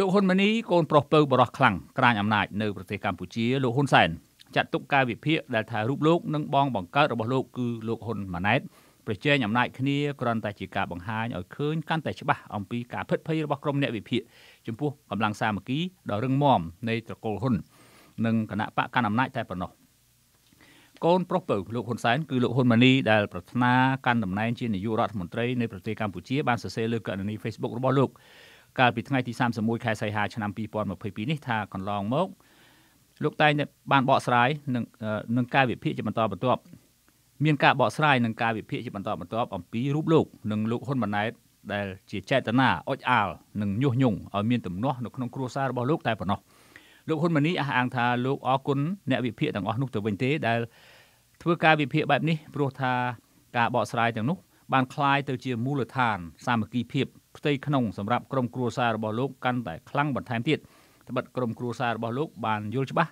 លោកហ៊ុនម៉ាណីកូនប្រុសពៅបរោះខ្លាំងក្រាញអំណាចនៅប្រទេសកម្ពុជាលោកហ៊ុនសែនចាត់ទុកការវិភាគដែលថារូបលោកនិងបងបង្កើតរបស់លោកគឺលោកហ៊ុនម៉ាណែតប្រជែងអំណាចគ្នាគ្រាន់តែជាការបង្ហាញឲ្យឃើញកាន់តែច្បាស់អំពីការភិតភ័យរបស់ក្រុមអ្នកវិភាគចំពោះកម្លាំងសាមគ្គីដ៏រឹងមាំនៃត្រកូលហ៊ុននិងគណៈបកកណ្ដាលអំណាចតែប៉ុណ្ណោះកូនប្រុសពៅលោកហ៊ុនសែនគឺលោកហ៊ុនម៉ាណីដែលប្រាថ្នាកាន់តំណែងជានាយករដ្ឋមន្ត្រីនៃប្រទេសកម្ពុជា បានសរសេរលើកណនី Facebook របស់លោកកាលពីថ្ងៃទី31ខែសីហាឆ្នាំ2022នេះថាកន្លងមក លោកតែងបានបកស្រាយនឹងនឹងការវិភាគជាបន្តបន្ទាប់មានការបកស្រាយនឹងការវិភាគជាបន្តបន្ទាប់អំពីរូបលោកនិងលោកហ៊ុនម៉ាណែតដែលជាចេតនាអុចអាលនិងញុះញង់ឲ្យមានទំនាស់នៅក្នុងគ្រួសាររបស់លោកតែប៉ុណ្ណោះលោកហ៊ុនម៉ាណីអះអាងថាលោកអរគុណអ្នកវិភាគទាំងអស់នោះទៅវិញទេដែល ធ្វើការវិភាគបែបនេះព្រោះថាការបកស្រាយទាំងនោះបានคล้ายទៅជាមូលដ្ឋានសាមគ្គីភាពផ្ទៃក្នុងសម្រាប់ក្រុមគ្រួសាររបស់លោកកាន់តែខ្លាំងបន្ថែមទៀតត្បិតក្រុមគ្រួសាររបស់លោកបានយល់ច្បាស់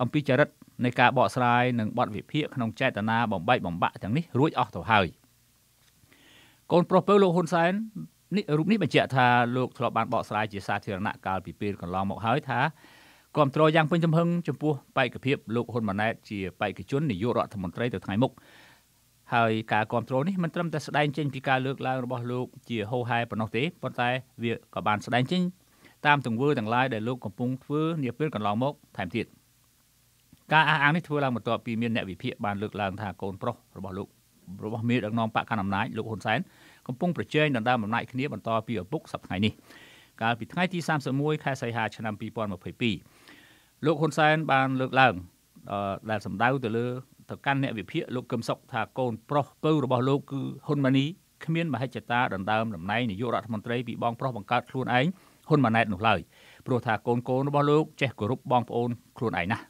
អំពីចរិតនៃការបកស្រាយនិងបទវិភាគក្នុងចេតនាបំបែកបំបាក់ទាំងនេះរួចអស់ទៅហើយកូនប្រុសពៅលោកហ៊ុនសែននេះរូបនេះបញ្ជាក់ថាលោកធ្លាប់បានបកស្រាយជាសាធារណៈកាលពីពេលកន្លងមកហើយថាគាំទ្រយ៉ាងពេញទំហឹងចំពោះបេក្ខភាពលោកហ៊ុនម៉ាណែតជាបេក្ខជននាយករដ្ឋមន្ត្រីទៅថ្ងៃមុខហើយការគ្រប់គ្រងនេះមិនត្រឹមតែស្ដែងចេញពីការលើកឡើងរបស់លោក ជាហោហែប៉ុណ្ណោះទេប៉ុន្តែវាក៏បានស្ដែងចេញតាមទង្វើទាំងឡាយដែលលោកកំពុងធ្វើនាពេលកន្លងមកថែមទៀតការអះអាងនេះធ្វើឡើងបន្ទាប់ពីមានអ្នកវិភាគបានលើកឡើងថាកូនប្រុសរបស់លោករបស់មេដឹកនាំបកកណ្ដាលអំណាចលោកហ៊ុនសែនកំពុងប្រជែងដណ្ដើមអំណាចគ្នាបន្តពីឪពុកសប្តាហ៍នេះកាលពីថ្ងៃទី31ខែសីហាឆ្នាំ2022លោកហ៊ុនសែនបានលើកឡើងដែលសម្ដៅទៅលើទៅកាន់អ្នកវិភាគលោកកឹមសុខថាកូនប្រុសពៅរបស់លោកគឺហ៊ុនម៉ាណីគ្មានមហិច្ឆតាដណ្ដើមតំណែងនាយករដ្ឋមន្ត្រីពីបង ប្រុសបង្កើតខ្លួនឯងហ៊ុនម៉ាណែតនោះឡើយព្រោះថាកូនកូនរបស់លោកចេះគោរពបងប្អូនខ្លួនឯងណាស់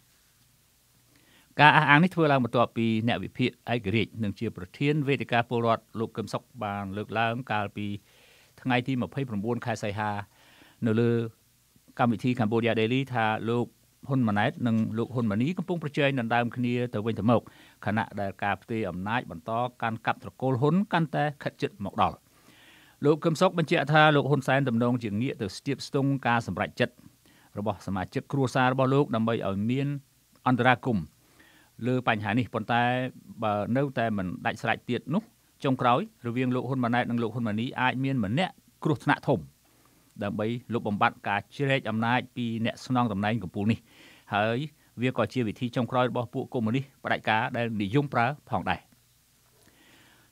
ការអះអាងនេះធ្វើឡើងបន្ទាប់ពីអ្នកវិភាគឯករាជ្យនិងជា ប្រធានវេទិកាពលរដ្ឋលោកកឹមសុខបានលើកឡើង កាលពីថ្ងៃទី29ខែសីហា នៅលើកម្មវិធី Cambodia Daily ថាលោកហ៊ុនម៉ាណែតនិងលោកហ៊ុនម៉ាណីកំពុងប្រជែងដណ្ដើមគ្នាទៅវិញទៅមកខណៈដែលការផ្ទេរអំណាចបន្ត កាន់កាប់ត្រកូលហ៊ុនកាន់តែខិតជិតមកដល់លោកកឹមសុខបញ្ជាក់ថាលោកហ៊ុនសែនទំនងជាងាកទៅស្ទាបស្ទង់ការសម្រេចចិត្តរបស់សមាជិកគ្រួសាររបស់លោក ដើម្បីឲ្យមានអន្តរាគមន៍លើបញ្ហានេះប៉ុន្តែបើនៅតែមិនដាច់ស្រេចទៀតនោះចុងក្រោយរវាងលោកហ៊ុនម៉ាណែតនិងលោកហ៊ុនម៉ាណីអាចមានម្នាក់គ្រោះថ្នាក់ធំ។ដើម្បីលុបបំបាត់ការជ្រែកអំណាចពីអ្នកស្នងតំណែងកម្ពុជានេះហើយវាក៏ជាវិធីចុងក្រោយរបស់ពួកកុម្មុយនីសបដិការដែលនិយមប្រើផងដែរ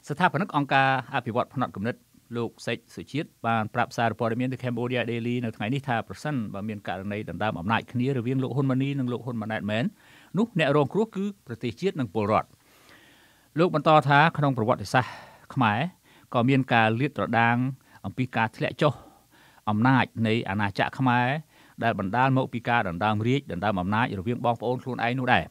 ស្ថាបនិកអង្គការអភិវឌ្ឍភ្នត់គំនិតលោកសេចសុជាតិបានប្រាប់សារព័ត៌មាន The Cambodia Daily នៅថ្ងៃនេះថាប្រសិនបើមានករណីដណ្ដើមអំណាចគ្នារវាងលោកហ៊ុនម៉ាណីនិងលោកហ៊ុនម៉ាណែតមែននោះអ្នករងគ្រោះគឺប្រទេសជាតិនិងពលរដ្ឋលោកបន្តថាក្នុងប្រវត្តិសាស្ត្រខ្មែរក៏មានការលាតត្រដាង អំពីការធ្លាក់ចុះអំណាច នៃអាណាចក្រខ្មែរដែលបណ្ដាលមកពីការដណ្ដើមរាជដណ្ដើមអំណាចរវាងបងប្អូនខ្លួនឯងនោះដែរ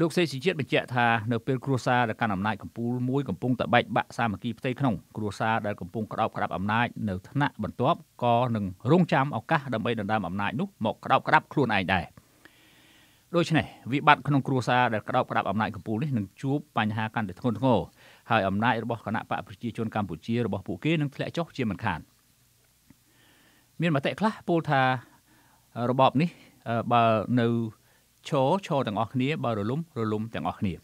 លោកសេស៊ីជាតិបញ្ជាក់ថានៅពេលគ្រួសារដែលកាន់អំណាចកម្ពុជាមួយកំពុងតែបែកបាក់សាមគ្គីផ្ទៃក្នុងគ្រួសារដែលកំពុងក្តោបក្តាប់អំណាចនៅថ្នាក់បន្ទាប់ក៏នឹងរងចាំឱកាសដើម្បីដណ្ដើមអំណាចនោះមកក្តោបក្តាប់ខ្លួនឯងដែរដូច្នេះវិបត្តិក្នុងគ្រួសារដែលក្តោបក្តាប់អំណាចកម្ពុជានេះនឹងជួបបញ្ហាកាន់តែធ្ងន់ធ្ងរហើយអំណាចរបស់គណៈបកប្រជាជនកម្ពុជារបស់ពួកគេនឹងធ្លាក់ចុះជាមិនខាន។មានមតិខ្លះពោលថារបបនេះបើនៅឈរឈរទាំងអស់គ្នាបើរលំរលំទាំងអស់គ្នា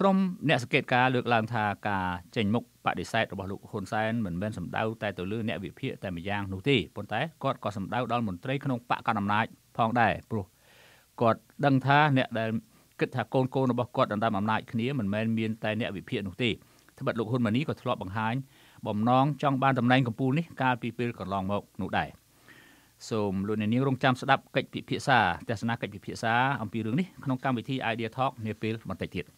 ក្រុមអ្នកសង្កេតការលើកឡើងថាការចេញមុខបដិសេធរបស់លោកហ៊ុនសែនមិនមែនសំដៅតែ ទៅលើអ្នកវិភាគតែម្យ៉ាងនោះទេប៉ុន្តែគាត់ក៏សំដៅដល់មន្ត្រីក្នុងបកកណ្ដាលអំណាចផងដែរព្រោះគាត់ដឹងថាអ្នកដែលគិតថាកូនកូនរបស់គាត់ដណ្ដើមអំណាចគ្នាមិនមែនមានតែអ្នកវិភាគនោះទេត្បិតលោកហ៊ុនម៉ាណីក៏ធ្លាប់បង្ហាញបំណងចង់បានតំណែងកម្ពុជានេះកាលពីពេលកន្លងមកនោះដែរសូមលោកអ្នកនាងរងចាំស្ដាប់កិច្ចពិភាក្សាទស្សនកិច្ចពិភាក្សាអំពីរឿងនេះក្នុងកម្មវិធី Idea Talk នាពេលបន្តិចទៀត។